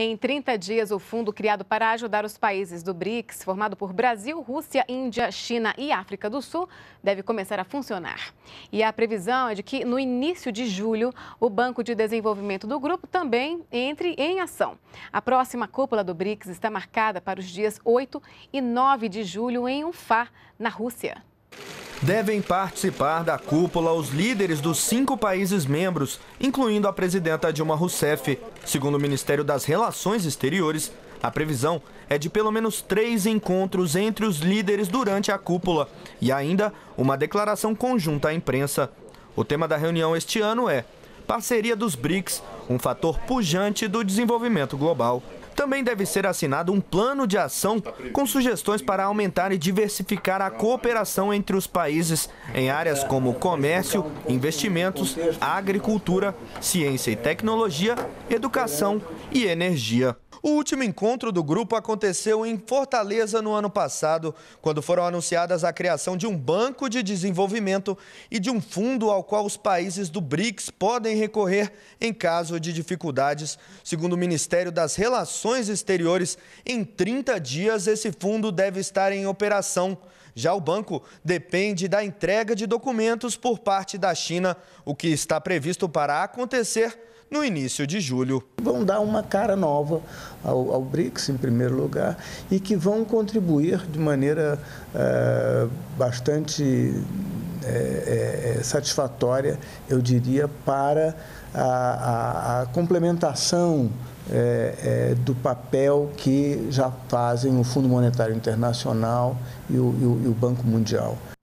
Em 30 dias, o fundo criado para ajudar os países do BRICS, formado por Brasil, Rússia, Índia, China e África do Sul, deve começar a funcionar. E a previsão é de que, no início de julho, o Banco de Desenvolvimento do grupo também entre em ação. A próxima cúpula do BRICS está marcada para os dias 8 e 9 de julho em Ufá, na Rússia. Devem participar da cúpula os líderes dos cinco países membros, incluindo a presidenta Dilma Rousseff. Segundo o Ministério das Relações Exteriores, a previsão é de pelo menos três encontros entre os líderes durante a cúpula e ainda uma declaração conjunta à imprensa. O tema da reunião este ano é Parceria dos BRICS um fator pujante do desenvolvimento global. Também deve ser assinado um plano de ação com sugestões para aumentar e diversificar a cooperação entre os países em áreas como comércio, investimentos, agricultura, ciência e tecnologia, educação e energia. O último encontro do grupo aconteceu em Fortaleza no ano passado, quando foram anunciadas a criação de um banco de desenvolvimento e de um fundo ao qual os países do BRICS podem recorrer em caso de dificuldades. Segundo o Ministério das Relações Exteriores, em 30 dias esse fundo deve estar em operação. Já o banco depende da entrega de documentos por parte da China, o que está previsto para acontecer no início de julho. Vão dar uma cara nova ao, ao BRICS, em primeiro lugar, e que vão contribuir de maneira eh, bastante é, é, satisfatória, eu diria, para a, a, a complementação é, do papel que já fazem o Fundo Monetário Internacional e o, e o, e o Banco Mundial.